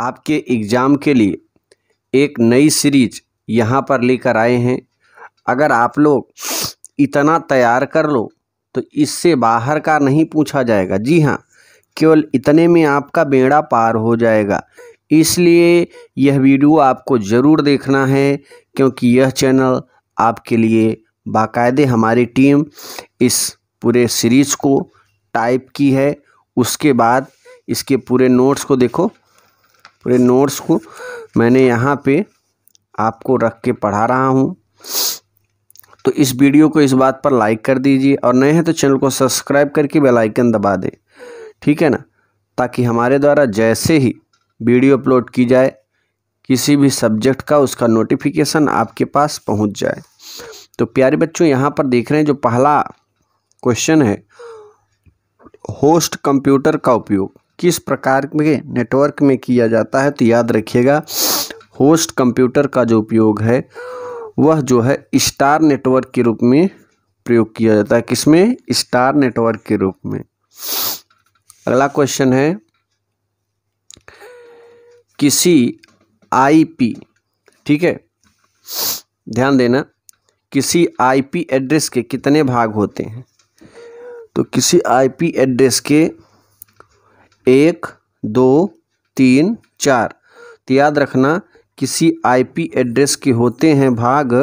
आपके एग्ज़ाम के लिए एक नई सीरीज यहाँ पर लेकर आए हैं अगर आप लोग इतना तैयार कर लो तो इससे बाहर का नहीं पूछा जाएगा जी हाँ केवल इतने में आपका बेड़ा पार हो जाएगा इसलिए यह वीडियो आपको ज़रूर देखना है क्योंकि यह चैनल आपके लिए बाकायदे हमारी टीम इस पूरे सीरीज़ को टाइप की है उसके बाद इसके पूरे नोट्स को देखो पूरे नोट्स को मैंने यहाँ पे आपको रख के पढ़ा रहा हूँ तो इस वीडियो को इस बात पर लाइक कर दीजिए और नए हैं तो चैनल को सब्सक्राइब करके बेल आइकन दबा दें ठीक है ना ताकि हमारे द्वारा जैसे ही वीडियो अपलोड की जाए किसी भी सब्जेक्ट का उसका नोटिफिकेशन आपके पास पहुँच जाए तो प्यारे बच्चों यहाँ पर देख रहे हैं जो पहला क्वेश्चन है होस्ट कंप्यूटर का उपयोग किस प्रकार के नेटवर्क में किया जाता है तो याद रखिएगा होस्ट कंप्यूटर का जो उपयोग है वह जो है स्टार नेटवर्क के रूप में प्रयोग किया जाता है किसमें स्टार नेटवर्क के रूप में अगला क्वेश्चन है किसी आईपी ठीक है ध्यान देना किसी आईपी एड्रेस के कितने भाग होते हैं तो किसी आईपी एड्रेस के एक दो तीन चार तो याद रखना किसी आईपी एड्रेस के होते हैं भाग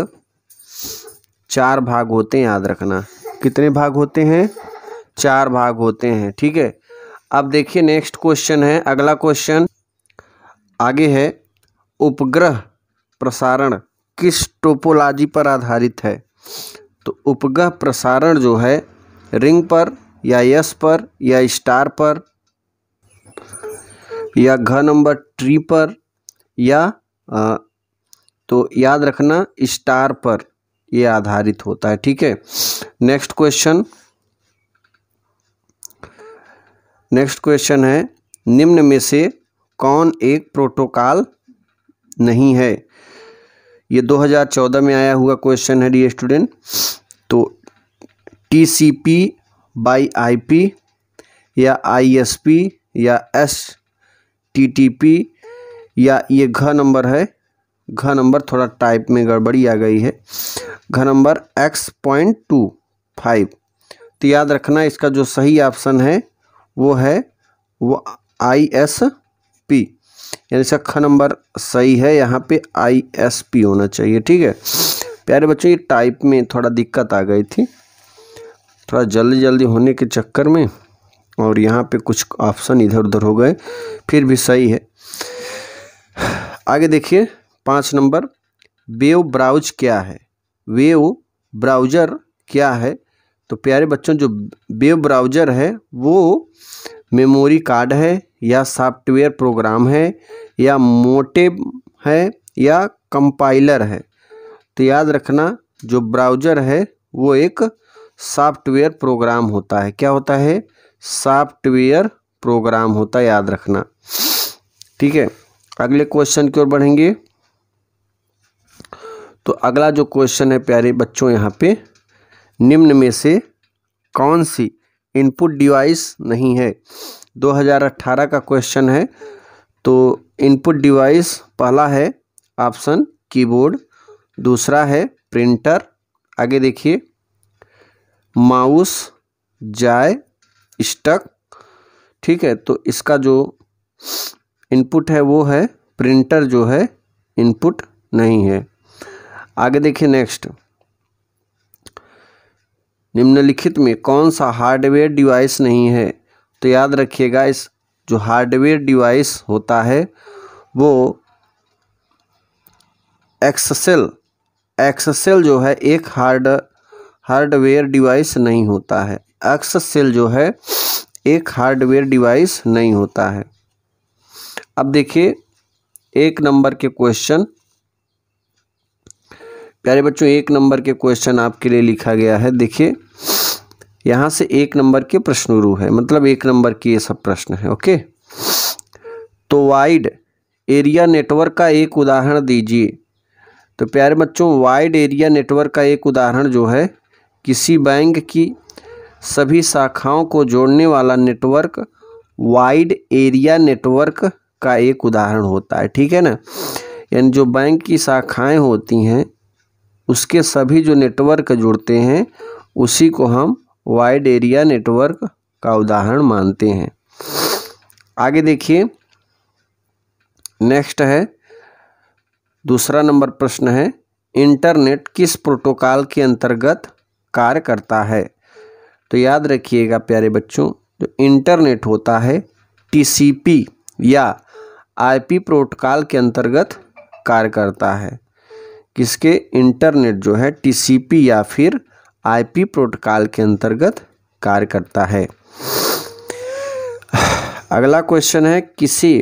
चार भाग होते हैं याद रखना कितने भाग होते हैं चार भाग होते हैं ठीक है अब देखिए नेक्स्ट क्वेश्चन है अगला क्वेश्चन आगे है उपग्रह प्रसारण किस टोपोलॉजी पर आधारित है तो उपग्रह प्रसारण जो है रिंग पर या यस पर या स्टार पर या घ नंबर ट्री पर या आ, तो याद रखना स्टार पर ये आधारित होता है ठीक है नेक्स्ट क्वेश्चन नेक्स्ट क्वेश्चन है निम्न में से कौन एक प्रोटोकॉल नहीं है ये 2014 में आया हुआ क्वेश्चन है डी स्टूडेंट तो T C P by I P या आई एस पी या एस टी टी पी या ये घ नंबर है घ नंबर थोड़ा टाइप में गड़बड़ी आ गई है घ number X point two five तो याद रखना इसका जो सही ऑप्शन है वो है वो आई एस पी यानी इसका ख नंबर सही है यहाँ पे आई एस पी होना चाहिए ठीक है प्यारे बच्चों ये टाइप में थोड़ा दिक्कत आ गई थी थोड़ा जल्दी जल्दी होने के चक्कर में और यहाँ पे कुछ ऑप्शन इधर उधर हो गए फिर भी सही है आगे देखिए पाँच नंबर वेव ब्राउज क्या है वेव ब्राउज़र क्या है तो प्यारे बच्चों जो वेव ब्राउज़र है वो मेमोरी कार्ड है या सॉफ्टवेयर प्रोग्राम है या मोटिव है या कंपाइलर है तो याद रखना जो ब्राउज़र है वो एक सॉफ्टवेयर प्रोग्राम होता है क्या होता है सॉफ्टवेयर प्रोग्राम होता है याद रखना ठीक है अगले क्वेश्चन की ओर बढ़ेंगे तो अगला जो क्वेश्चन है प्यारे बच्चों यहाँ पे निम्न में से कौन सी इनपुट डिवाइस नहीं है 2018 का क्वेश्चन है तो इनपुट डिवाइस पहला है ऑप्शन कीबोर्ड दूसरा है प्रिंटर आगे देखिए माउस जाय स्टक ठीक है तो इसका जो इनपुट है वो है प्रिंटर जो है इनपुट नहीं है आगे देखिए नेक्स्ट निम्नलिखित में कौन सा हार्डवेयर डिवाइस नहीं है तो याद रखिएगा इस जो हार्डवेयर डिवाइस होता है वो एक्सेल एक्सेल जो है एक हार्ड हार्डवेयर डिवाइस नहीं होता है एक्सेस सेल जो है एक हार्डवेयर डिवाइस नहीं होता है अब देखिए एक नंबर के क्वेश्चन प्यारे बच्चों एक नंबर के क्वेश्चन आपके लिए लिखा गया है देखिए यहाँ से एक नंबर के प्रश्न रू है मतलब एक नंबर के ये सब प्रश्न है ओके तो वाइड एरिया नेटवर्क का एक उदाहरण दीजिए तो प्यारे बच्चों वाइड एरिया नेटवर्क का एक उदाहरण जो है किसी बैंक की सभी शाखाओं को जोड़ने वाला नेटवर्क वाइड एरिया नेटवर्क का एक उदाहरण होता है ठीक है ना यानी जो बैंक की शाखाएं होती हैं उसके सभी जो नेटवर्क जुड़ते हैं उसी को हम वाइड एरिया नेटवर्क का उदाहरण मानते हैं आगे देखिए नेक्स्ट है दूसरा नंबर प्रश्न है इंटरनेट किस प्रोटोकॉल के अंतर्गत कार्य करता है तो याद रखिएगा प्यारे बच्चों जो इंटरनेट होता है टीसीपी या आईपी प्रोटोकॉल के अंतर्गत कार्य करता है किसके इंटरनेट जो है टीसीपी या फिर आईपी प्रोटोकॉल के अंतर्गत कार्य करता है अगला क्वेश्चन है किसी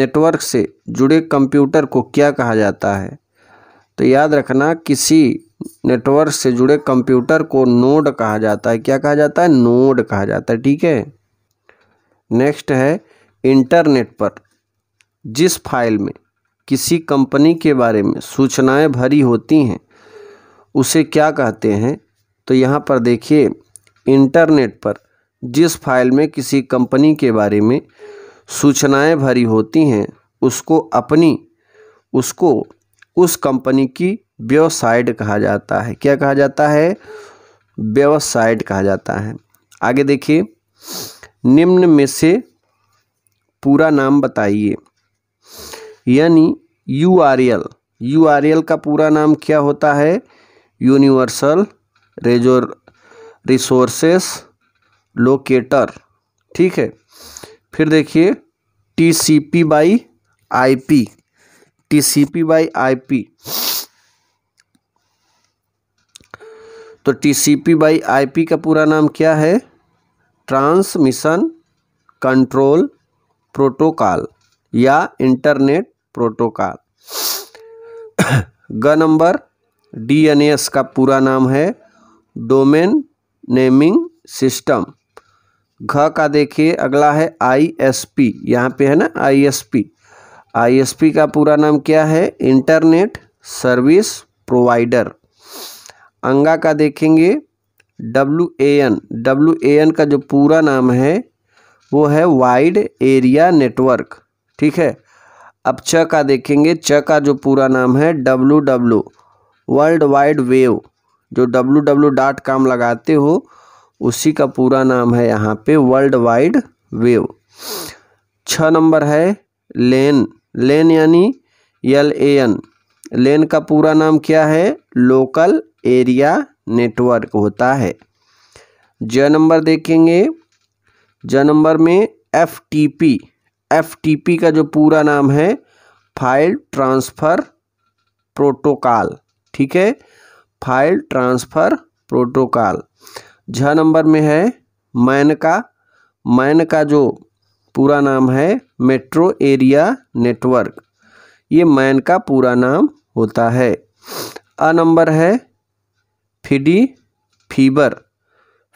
नेटवर्क से जुड़े कंप्यूटर को क्या कहा जाता है तो याद रखना किसी नेटवर्क से जुड़े कंप्यूटर को नोड कहा जाता है क्या कहा जाता है नोड कहा जाता है ठीक है नेक्स्ट है इंटरनेट पर जिस फाइल में किसी कंपनी के बारे में सूचनाएं भरी होती हैं उसे क्या कहते हैं तो यहाँ पर देखिए इंटरनेट पर जिस फाइल में किसी कंपनी के बारे में सूचनाएं भरी होती हैं उसको अपनी उसको उस कंपनी की व्यवसाइड कहा जाता है क्या कहा जाता है व्यवसायड कहा जाता है आगे देखिए निम्न में से पूरा नाम बताइए यानी U R L U R L का पूरा नाम क्या होता है यूनिवर्सल रेजोर रिसोर्सेस लोकेटर ठीक है फिर देखिए T C P by I P T C P by I P तो T C P by I P का पूरा नाम क्या है ट्रांसमिशन कंट्रोल प्रोटोकॉल या इंटरनेट प्रोटोकॉल ग नंबर डी एन एस का पूरा नाम है डोमेन नेमिंग सिस्टम घ का देखिए अगला है आई एस पी यहाँ पे है ना I S P I S P का पूरा नाम क्या है इंटरनेट सर्विस प्रोवाइडर अंगा का देखेंगे W A N W A N का जो पूरा नाम है वो है वाइड एरिया नेटवर्क ठीक है अब च का देखेंगे च का जो पूरा नाम है W W world wide web जो डब्लू डब्लू डॉट काम लगाते हो उसी का पूरा नाम है यहाँ पे वर्ल्ड वाइड वेव छः नंबर है लेन लेन यानी एल ए एन लेन का पूरा नाम क्या है लोकल एरिया नेटवर्क होता है ज नंबर देखेंगे ज नंबर में F T P F T P का जो पूरा नाम है फाइल ट्रांसफ़र प्रोटोकॉल ठीक है फाइल ट्रांसफ़र प्रोटोकॉल झ नंबर में है मैन का मैन का जो पूरा नाम है मेट्रो एरिया नेटवर्क ये मैन का पूरा नाम होता है अ नंबर है फिडी फीबर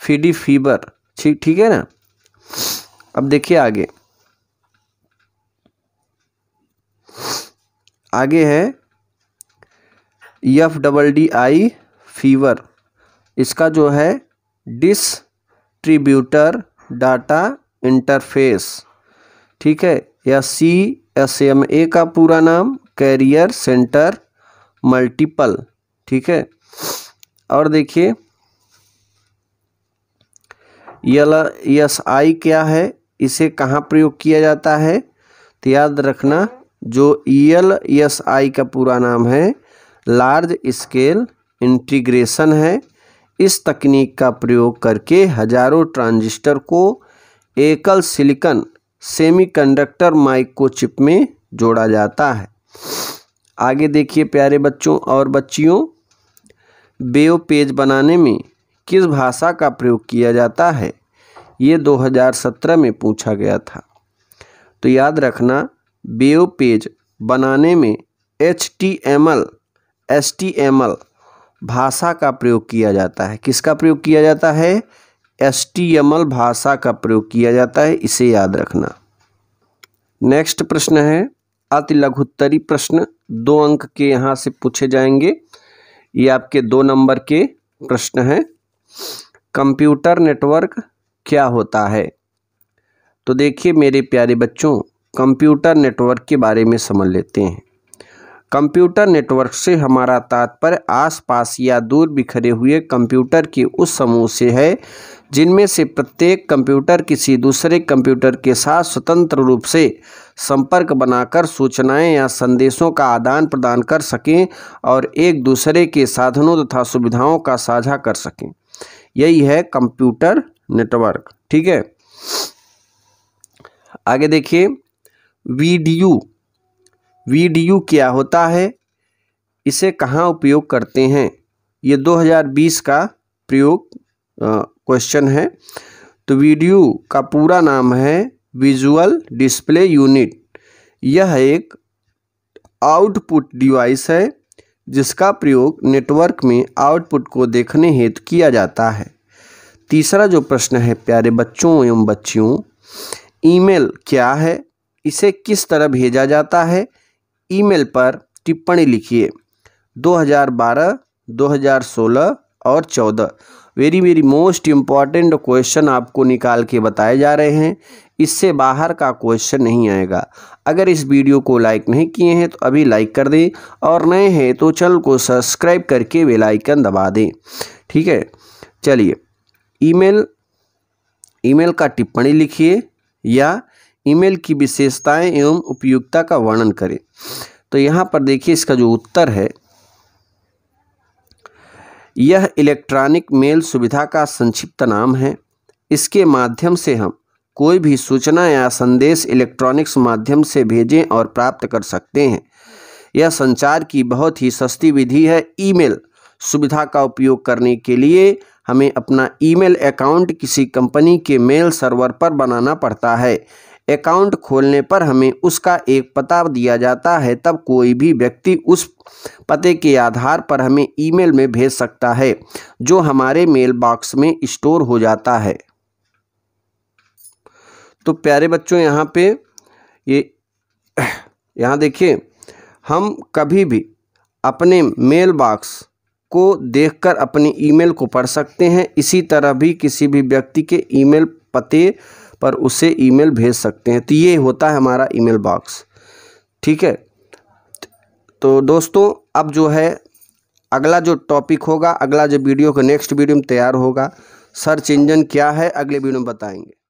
फिडी फीबर ठीक ठीक है ना अब देखिए आगे आगे है यफ डबल डी आई फीवर इसका जो है डिस्ट्रीब्यूटर डाटा इंटरफेस ठीक है या सी एस एम ए का पूरा नाम कैरियर सेंटर मल्टीपल ठीक है और देखिए यल यस आई क्या है इसे कहाँ प्रयोग किया जाता है तो याद रखना जो यल यस आई का पूरा नाम है लार्ज स्केल इंटीग्रेशन है इस तकनीक का प्रयोग करके हजारों ट्रांजिस्टर को एकल सिलिकन सेमीकंडक्टर माइक्रोचिप में जोड़ा जाता है आगे देखिए प्यारे बच्चों और बच्चियों बेओ पेज बनाने में किस भाषा का प्रयोग किया जाता है ये 2017 में पूछा गया था तो याद रखना बेओ पेज बनाने में H T M L S T M L भाषा का प्रयोग किया जाता है किसका प्रयोग किया जाता है एस टी एम एल भाषा का प्रयोग किया जाता है इसे याद रखना नेक्स्ट प्रश्न है अति लघुत्तरी प्रश्न दो अंक के यहाँ से पूछे जाएंगे ये आपके दो नंबर के प्रश्न हैं कंप्यूटर नेटवर्क क्या होता है तो देखिए मेरे प्यारे बच्चों कंप्यूटर नेटवर्क के बारे में समझ लेते हैं कंप्यूटर नेटवर्क से हमारा तात्पर्य आसपास या दूर बिखरे हुए कंप्यूटर के उस समूह से है जिनमें से प्रत्येक कंप्यूटर किसी दूसरे कंप्यूटर के साथ स्वतंत्र रूप से संपर्क बनाकर सूचनाएं या संदेशों का आदान प्रदान कर सकें और एक दूसरे के साधनों तथा सुविधाओं का साझा कर सकें यही है कंप्यूटर नेटवर्क ठीक है आगे देखिए वीडियो वीडियो क्या होता है इसे कहाँ उपयोग करते हैं ये 2020 का प्रयोग क्वेश्चन है तो वीडियो का पूरा नाम है विजुअल डिस्प्ले यूनिट यह एक आउटपुट डिवाइस है जिसका प्रयोग नेटवर्क में आउटपुट को देखने हेतु किया जाता है तीसरा जो प्रश्न है प्यारे बच्चों एवं बच्चियों ईमेल क्या है इसे किस तरह भेजा जाता है ईमेल पर टिप्पणी लिखिए 2012, 2016 और 14 very very most important question आपको निकाल के बताए जा रहे हैं इससे बाहर का क्वेश्चन नहीं आएगा अगर इस वीडियो को लाइक नहीं किए हैं तो अभी लाइक कर दें और नए हैं तो चैनल को सब्सक्राइब करके बेलाइकन दबा दें ठीक है चलिए ईमेल ईमेल का टिप्पणी लिखिए या ईमेल की विशेषताएं एवं उपयोगिता का वर्णन करें तो यहाँ पर देखिए इसका जो उत्तर है यह इलेक्ट्रॉनिक मेल सुविधा का संक्षिप्त नाम है इसके माध्यम से हम कोई भी सूचना या संदेश इलेक्ट्रॉनिक्स माध्यम से भेजें और प्राप्त कर सकते हैं यह संचार की बहुत ही सस्ती विधि है ईमेल सुविधा का उपयोग करने के लिए हमें अपना ईमेल अकाउंट किसी कंपनी के मेल सर्वर पर बनाना पड़ता है अकाउंट खोलने पर हमें उसका एक पता दिया जाता है तब कोई भी व्यक्ति उस पते के आधार पर हमें ईमेल में भेज सकता है जो हमारे मेल बॉक्स में स्टोर हो जाता है तो प्यारे बच्चों यहाँ पे ये यहाँ देखिए हम कभी भी अपने मेल बॉक्स को देखकर अपनी ईमेल को पढ़ सकते हैं इसी तरह भी किसी भी व्यक्ति के ईमेल पते पर उसे ईमेल भेज सकते हैं तो ये होता है हमारा ईमेल बॉक्स ठीक है तो दोस्तों अब जो है अगला जो टॉपिक होगा अगला जो वीडियो का नेक्स्ट वीडियो में तैयार होगा सर्च इंजन क्या है अगले वीडियो में बताएंगे